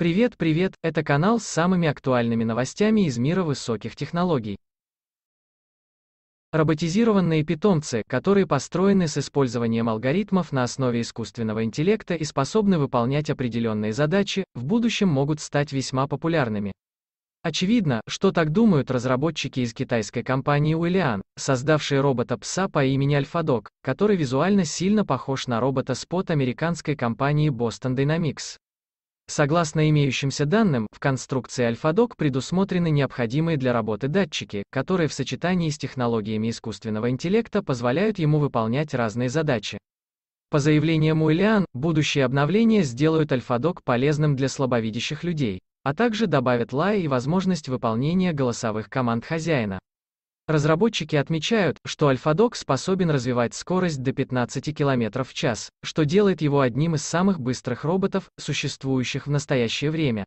Привет, привет, это канал с самыми актуальными новостями из мира высоких технологий. Роботизированные питомцы, которые построены с использованием алгоритмов на основе искусственного интеллекта и способны выполнять определенные задачи, в будущем могут стать весьма популярными. Очевидно, что так думают разработчики из китайской компании Уиллиан, создавшие робота-пса по имени Альфадок, который визуально сильно похож на робота-спот американской компании Boston Dynamics. Согласно имеющимся данным, в конструкции Альфа-Док предусмотрены необходимые для работы датчики, которые в сочетании с технологиями искусственного интеллекта позволяют ему выполнять разные задачи. По заявлениям Уиллиан, будущие обновления сделают Альфа-Док полезным для слабовидящих людей, а также добавят лай и возможность выполнения голосовых команд хозяина. Разработчики отмечают, что AlphaDog способен развивать скорость до 15 км в час, что делает его одним из самых быстрых роботов, существующих в настоящее время.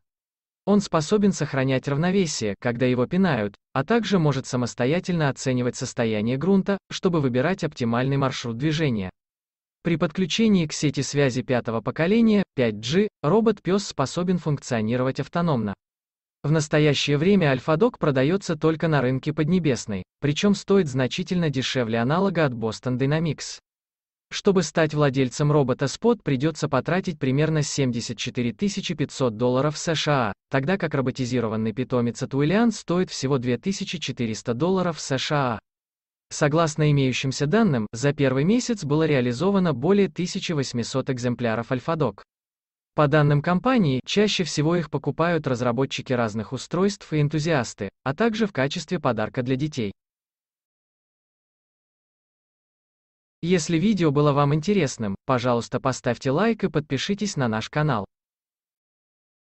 Он способен сохранять равновесие, когда его пинают, а также может самостоятельно оценивать состояние грунта, чтобы выбирать оптимальный маршрут движения. При подключении к сети связи пятого поколения, 5G, робот-пес способен функционировать автономно. В настоящее время Альфа-Док продается только на рынке Поднебесной, причем стоит значительно дешевле аналога от Boston Dynamics. Чтобы стать владельцем робота Spot придется потратить примерно 74 500 долларов США, тогда как роботизированный питомец от Уиллиан стоит всего 2400 долларов США. Согласно имеющимся данным, за первый месяц было реализовано более 1800 экземпляров Альфа-Док. По данным компании, чаще всего их покупают разработчики разных устройств и энтузиасты, а также в качестве подарка для детей. Если видео было вам интересным, пожалуйста поставьте лайк и подпишитесь на наш канал.